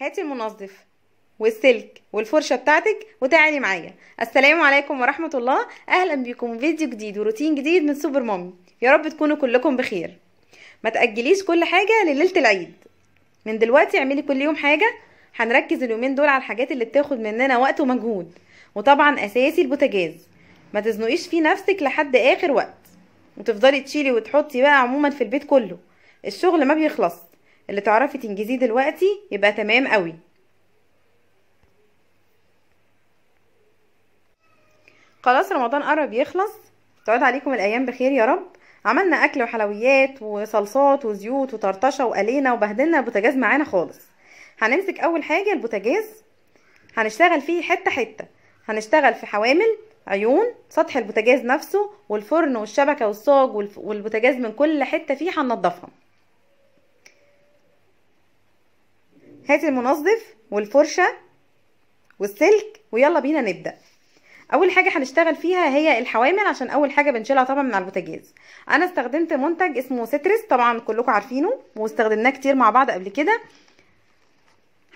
هاتي المنظف والسلك والفرشه بتاعتك وتعالي معايا السلام عليكم ورحمه الله اهلا بكم فيديو جديد وروتين جديد من سوبر مامي يا رب تكونوا كلكم بخير ما تاجليش كل حاجه لليله العيد من دلوقتي اعملي كل يوم حاجه هنركز اليومين دول على الحاجات اللي بتاخد مننا وقت ومجهود وطبعا اساسي البوتاجاز ما تزنقيش فيه نفسك لحد اخر وقت وتفضلي تشيلي وتحطي بقى عموما في البيت كله الشغل ما بيخلص اللي تعرفي تنجزيه دلوقتي يبقى تمام قوي خلاص رمضان قرب يخلص تعود عليكم الايام بخير يا رب عملنا اكل وحلويات وصلصات وزيوت وطرطشه وقلينا وبهدلنا البوتاجاز معانا خالص هنمسك اول حاجه البوتاجاز هنشتغل فيه حته حته هنشتغل في حوامل عيون سطح البوتاجاز نفسه والفرن والشبكه والصاج والبوتاجاز من كل حته فيه هننضفها هات المنظف والفرشه والسلك ويلا بينا نبدا اول حاجه هنشتغل فيها هي الحوامل عشان اول حاجه بنشيلها طبعا من على البوتاجاز انا استخدمت منتج اسمه سترس طبعا كلكم عارفينه واستخدمناه كتير مع بعض قبل كده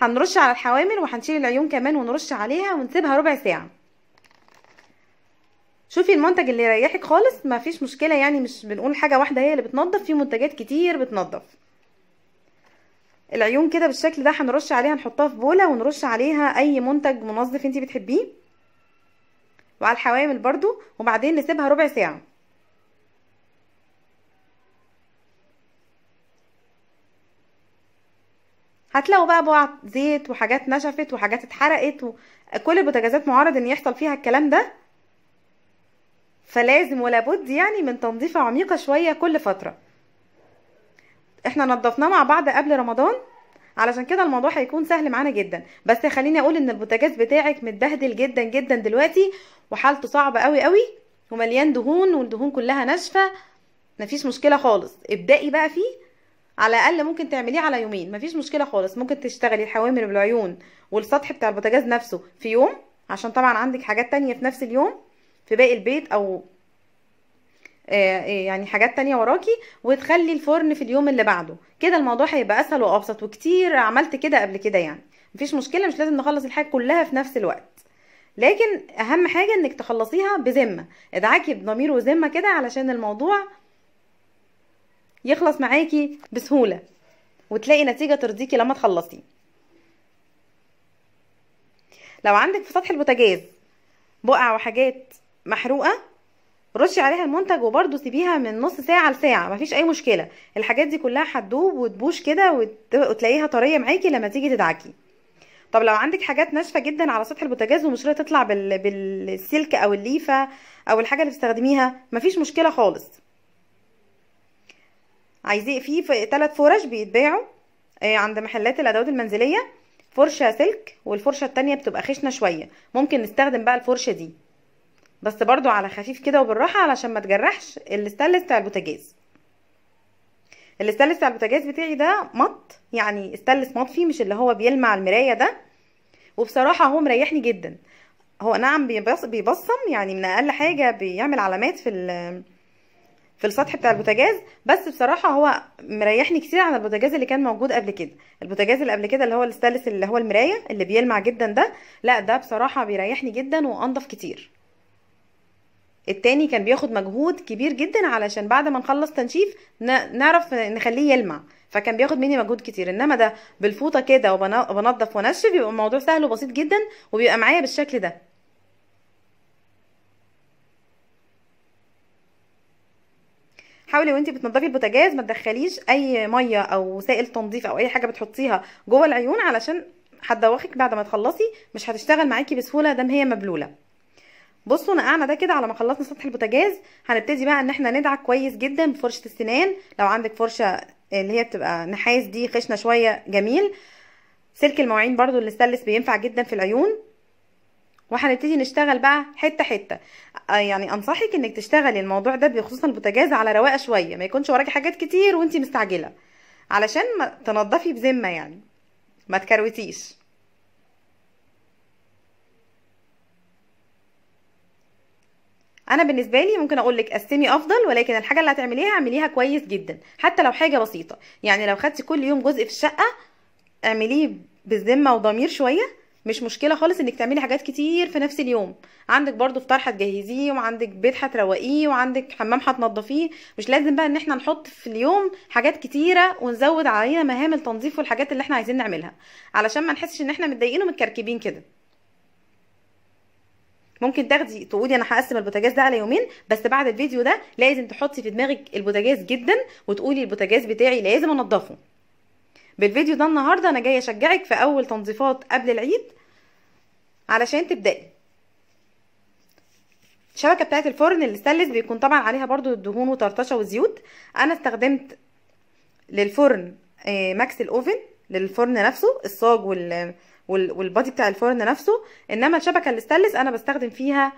هنرش على الحوامل وهنشيل العيون كمان ونرش عليها ونسيبها ربع ساعه شوفي المنتج اللي يريحك خالص ما فيش مشكله يعني مش بنقول حاجه واحده هي اللي بتنضف في منتجات كتير بتنضف العيون كده بالشكل ده هنرش عليها نحطها في بوله ونرش عليها اي منتج منظف انت بتحبيه وعلى الحوامل برضو وبعدين نسيبها ربع ساعه هتلاقوا بقى بقع زيت وحاجات نشفت وحاجات اتحرقت وكل البوتاجازات معرض ان يحصل فيها الكلام ده فلازم ولابد يعني من تنظيفه عميقه شويه كل فتره احنا نضفناه مع بعض قبل رمضان علشان كده الموضوع هيكون سهل معانا جدا بس خليني اقول ان البوتاجاز بتاعك متبهدل جدا جدا دلوقتي وحالته صعبه قوي قوي ومليان دهون والدهون كلها ناشفه مفيش مشكله خالص ابدأي بقى فيه على الاقل ممكن تعمليه على يومين مفيش مشكله خالص ممكن تشتغلي الحوامل والعيون والسطح بتاع البوتاجاز نفسه في يوم عشان طبعا عندك حاجات تانية في نفس اليوم في باقي البيت او آه، آه، يعني حاجات تانية وراكي وتخلي الفرن في اليوم اللي بعده كده الموضوع هيبقى اسهل وابسط وكتير عملت كده قبل كده يعني مفيش مشكله مش لازم نخلص الحاجه كلها في نفس الوقت لكن اهم حاجه انك تخلصيها بذمه ادعكي بضمير وذمه كده علشان الموضوع يخلص معاكي بسهوله وتلاقي نتيجه ترضيكي لما تخلصي لو عندك في سطح البوتاجاز بقع وحاجات محروقه رشي عليها المنتج وبرده سيبيها من نص ساعه لساعه مفيش اي مشكله الحاجات دي كلها هتدوب وتبوش كده وتلاقيها طريه معاكي لما تيجي تدعكي طب لو عندك حاجات ناشفه جدا على سطح البوتاجاز ومش راضيه تطلع بال... بالسلك او الليفه او الحاجه اللي بتستخدميها مفيش مشكله خالص عايزين في ثلاث فرش بيتباعوا آه، عند محلات الادوات المنزليه فرشه سلك والفرشه التانية بتبقى خشنه شويه ممكن نستخدم بقى الفرشه دي بس برضو على خفيف كده وبالراحه علشان ما تجرحش الاستانلس بتاع البوتاجاز الاستانلس بتاع البوتاجاز بتاعي ده مط يعني استانلس مطفي مش اللي هو بيلمع المرايه ده وبصراحه هو مريحني جدا هو نعم بيبصم يعني من اقل حاجه بيعمل علامات في في السطح بتاع البوتاجاز بس بصراحه هو مريحني كتير عن البوتاجاز اللي كان موجود قبل كده البوتاجاز اللي قبل كده اللي هو الستانلس اللي هو المرايه اللي بيلمع جدا ده لا ده بصراحه بيريحني جدا وانضف كتير التاني كان بياخد مجهود كبير جدا علشان بعد ما نخلص تنشيف نعرف نخليه يلمع فكان بياخد مني مجهود كتير انما ده بالفوطه كده وبنضف وانشف يبقى الموضوع سهل وبسيط جدا وبيبقى معايا بالشكل ده حاولي وانت بتنضفي البوتاجاز ما تدخليش اي ميه او سائل تنظيف او اي حاجه بتحطيها جوه العيون علشان هتدوخك بعد ما تخلصي مش هتشتغل معاكي بسهوله دام هي مبلوله بصوا نقعنا ده كده على ما خلصنا سطح البوتاجاز هنبتدي بقى ان احنا ندعك كويس جدا بفرشه السنان لو عندك فرشه اللي هي بتبقى نحاس دي خشنه شويه جميل سلك المواعين برضو الاستانلس بينفع جدا في العيون وهنبتدي نشتغل بقى حته حته يعني انصحك انك تشتغلي الموضوع ده بخصوصا البوتاجاز على رواقه شويه ما يكونش وراكي حاجات كتير وانت مستعجله علشان ما تنضفي بذمه يعني ما تكروتيش انا بالنسبه لي ممكن اقول لك قسمي افضل ولكن الحاجه اللي هتعمليها اعمليها كويس جدا حتى لو حاجه بسيطه يعني لو خدتي كل يوم جزء في الشقه اعمليه بذمه وضمير شويه مش مشكله خالص انك تعملي حاجات كتير في نفس اليوم عندك برضو فطار هتجهزيه وعندك بيت هتروقيه وعندك حمام هتنضفيه مش لازم بقى ان احنا نحط في اليوم حاجات كتيره ونزود علينا مهام التنظيف والحاجات اللي احنا عايزين نعملها علشان ما نحسش ان احنا متضايقين ومتكركبين كده ممكن تاخدي تقولي انا هقسم البوتاجاز ده على يومين بس بعد الفيديو ده لازم تحطي في دماغك البوتاجاز جدا وتقولي البوتاجاز بتاعي لازم انضفه بالفيديو ده النهارده انا جايه اشجعك في اول تنظيفات قبل العيد علشان تبداي الشبكه بتاعه الفرن الستانلس بيكون طبعا عليها برضو الدهون وطرطشه وزيوت انا استخدمت للفرن آه، ماكس الاوفن للفرن نفسه الصاج وال والبادي بتاع الفرن نفسه انما الشبكه الاستانلس انا بستخدم فيها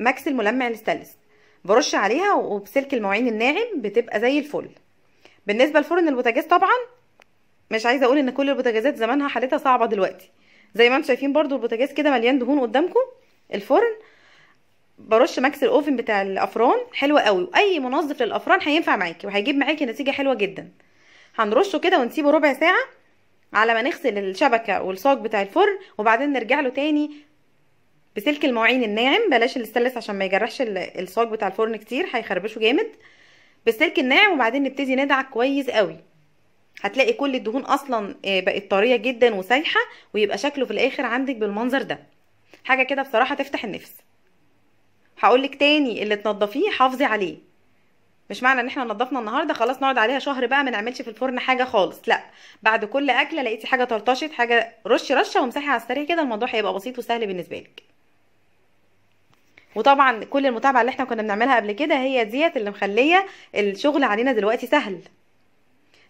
ماكس الملمع الاستانلس برش عليها وبسلك المواعين الناعم بتبقى زي الفل بالنسبه لفرن البوتاجاز طبعا مش عايزه اقول ان كل البوتاجازات زمانها حالتها صعبه دلوقتي زي ما انتم شايفين برضو البوتاجاز كده مليان دهون قدامكم الفرن برش ماكس الاوفن بتاع الافران حلو قوي واي منظف للافران هينفع معاكي وهيجيب معاكي نتيجه حلوه جدا هنرشه كده ونسيبه ربع ساعه على ما نغسل الشبكه والصاج بتاع الفرن وبعدين نرجع له تاني بسلك المواعين الناعم بلاش الاستانلس عشان ما يجرحش الصاج بتاع الفرن كتير هيخربشه جامد بالسلك الناعم وبعدين نبتدي ندعك كويس قوي هتلاقي كل الدهون اصلا آه، بقت طريه جدا وسايحه ويبقى شكله في الاخر عندك بالمنظر ده حاجه كده بصراحه تفتح النفس هقولك تاني اللي تنضفيه حافظي عليه مش معنى ان احنا نضفنا النهارده خلاص نقعد عليها شهر بقى ما نعملش في الفرن حاجه خالص لا بعد كل اكله لقيتي حاجه طرطشت حاجه رش رشه وامسحي على السريع كده الموضوع هيبقى بسيط وسهل بالنسبه لك وطبعا كل المتابعه اللي احنا كنا بنعملها قبل كده هي ديت اللي مخليه الشغل علينا دلوقتي سهل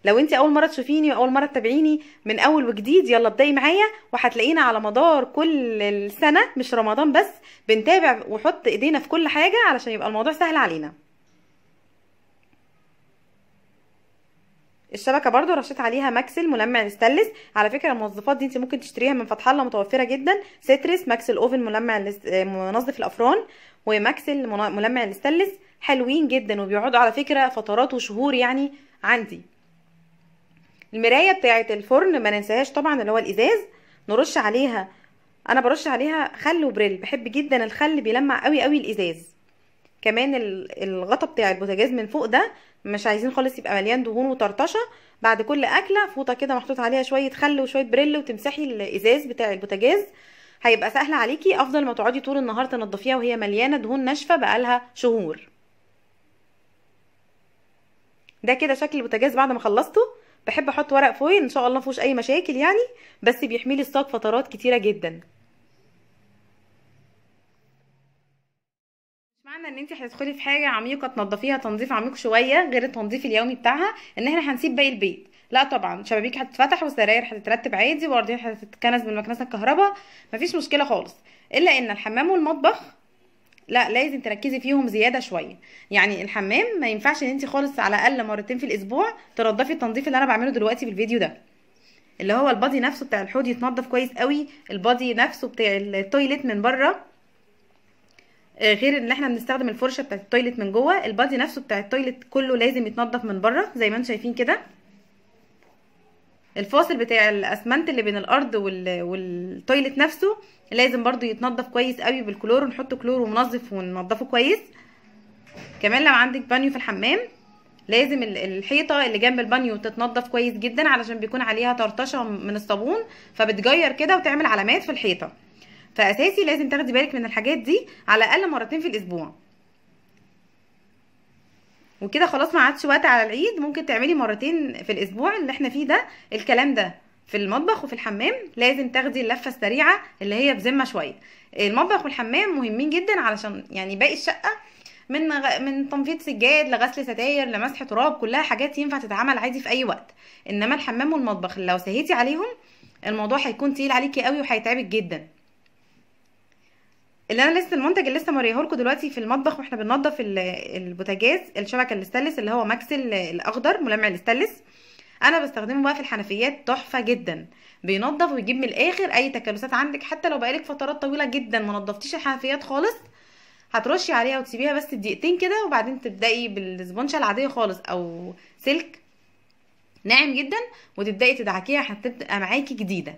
لو انت اول مره تشوفيني واول مره تتابعيني من اول وجديد يلا ابداي معايا وهتلاقينا على مدار كل السنه مش رمضان بس بنتابع وحط ايدينا في كل حاجه علشان يبقى الموضوع سهل علينا الشبكه برضو رشيت عليها ماكسل ملمع ستانلس على فكره المنظفات دي انت ممكن تشتريها من فتح الله متوفره جدا سيترس ماكسل اوفن ملمع منظف الافران وماكسل ملمع الستانلس حلوين جدا وبيقعدوا على فكره فترات وشهور يعني عندي المرايه بتاعه الفرن ما ننساهاش طبعا اللي هو الازاز نرش عليها انا برش عليها خل وبريل بحب جدا الخل بيلمع قوي قوي الازاز كمان الغطا بتاع البوتاجاز من فوق ده مش عايزين خالص يبقى مليان دهون وطرطشه بعد كل اكله فوطه كده محطوط عليها شويه خل وشويه بريل وتمسحي الازاز بتاع البوتاجاز هيبقى سهل عليكي افضل ما تقعدي طول النهار تنضفيها وهي مليانه دهون ناشفه بقالها شهور ده كده شكل البوتاجاز بعد ما خلصته بحب احط ورق فويل ان شاء الله مفيهوش اي مشاكل يعني بس بيحميلي الصاج فترات كتيره جدا ان انت هتدخلي في حاجه عميقه تنضفيها تنظيف عميق شويه غير التنظيف اليومي بتاعها ان احنا هنسيب باقي البيت لا طبعا شبابيك هتتفتح والسراير هتترتب عادي وارضيات هتتكنس بالمكنسه الكهرباء مفيش مشكله خالص الا ان الحمام والمطبخ لا لازم تركزي فيهم زياده شويه يعني الحمام ما ينفعش ان انت خالص على الاقل مرتين في الاسبوع تنضفي التنظيف اللي انا بعمله دلوقتي في الفيديو ده اللي هو البادي نفسه بتاع الحوض يتنضف كويس قوي البادي نفسه بتاع التويليت من بره آه، غير ان احنا بنستخدم الفرشه بتاعت التويلت من جوه البادي نفسه بتاع التويلت كله لازم يتنضف من بره زي ما انتم شايفين كده الفاصل بتاع الاسمنت اللي بين الارض والتويليت والتويلت نفسه لازم برضو يتنضف كويس قوي بالكلور ونحط كلور ومنظف وننضفه كويس كمان لو عندك بانيو في الحمام لازم الحيطه اللي جنب البانيو تتنضف كويس جدا علشان بيكون عليها طرطشه من الصابون فبتجير كده وتعمل علامات في الحيطه فاساسي لازم تاخدي بالك من الحاجات دي على الاقل مرتين في الاسبوع وكده خلاص ما عادش وقت على العيد ممكن تعملي مرتين في الاسبوع اللي احنا فيه ده الكلام ده في المطبخ وفي الحمام لازم تاخدي اللفه السريعه اللي هي بذمه شويه المطبخ والحمام مهمين جدا علشان يعني باقي الشقه من غ... من تنظيف سجاد لغسل ستاير لمسح تراب كلها حاجات ينفع تتعمل عادي في اي وقت انما الحمام والمطبخ لو سهيتي عليهم الموضوع هيكون تقيل عليكي قوي وهيتعبك جدا اللي انا لسه المنتج اللي لسه موريه لكم دلوقتي في المطبخ واحنا بننضف البوتاجاز الشبكه الاستانلس اللي هو ماكس الاخضر ملمع الاستانلس انا بستخدمه بقى في الحنفيات تحفه جدا بينضف ويجيب من الاخر اي تكلسات عندك حتى لو بقالك فترات طويله جدا ما نضفتيش الحنفيات خالص هترشي عليها وتسيبيها بس دقيقتين كده وبعدين تبداي بالسبونشه العاديه خالص او سلك ناعم جدا وتبداي تدعكيها هتبقى معاكي جديده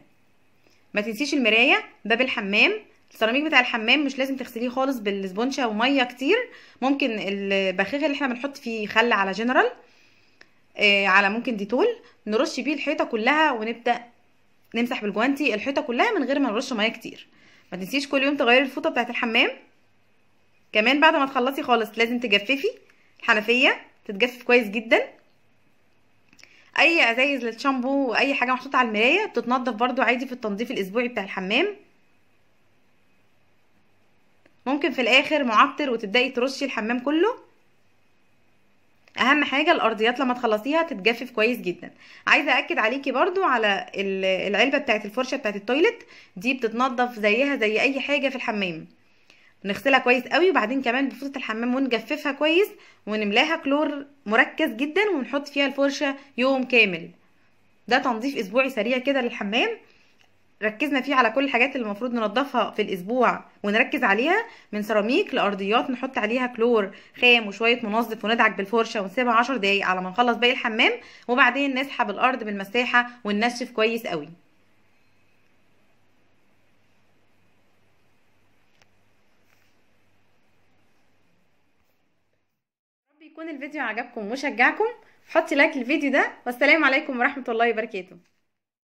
ما تنسيش المرايه باب الحمام السيراميك بتاع الحمام مش لازم تغسليه خالص بالسبونشه وميه كتير ممكن البخاخ اللي احنا بنحط فيه خل على جنرال آه على ممكن ديتول نرش بيه الحيطه كلها ونبدا نمسح بالجوانتي الحيطه كلها من غير ما نرش ميه كتير ما تنسيش كل يوم تغيري الفوطه بتاعه الحمام كمان بعد ما تخلصي خالص لازم تجففي الحنفيه تتجفف كويس جدا اي ازايز للشامبو واي حاجه محطوطه على المرايه بتتنضف برده عادي في التنظيف الاسبوعي بتاع الحمام ممكن في الاخر معطر وتبداي ترشي الحمام كله اهم حاجه الارضيات لما تخلصيها تتجفف كويس جدا عايزه اكد عليكي برضو على العلبه بتاعه الفرشه بتاعه التويلت دي بتتنضف زيها زي اي حاجه في الحمام نغسلها كويس قوي وبعدين كمان بفوطه الحمام ونجففها كويس ونملاها كلور مركز جدا ونحط فيها الفرشه يوم كامل ده تنظيف اسبوعي سريع كده للحمام ركزنا فيه على كل الحاجات اللي المفروض ننضفها في الاسبوع ونركز عليها من سيراميك لارضيات نحط عليها كلور خام وشويه منظف وندعك بالفرشه ونسيبها 10 دقايق على ما نخلص باقي الحمام وبعدين نسحب الارض بالمساحه وننشف كويس قوي يكون الفيديو عجبكم وشجعكم حطي لايك للفيديو ده والسلام عليكم ورحمه الله وبركاته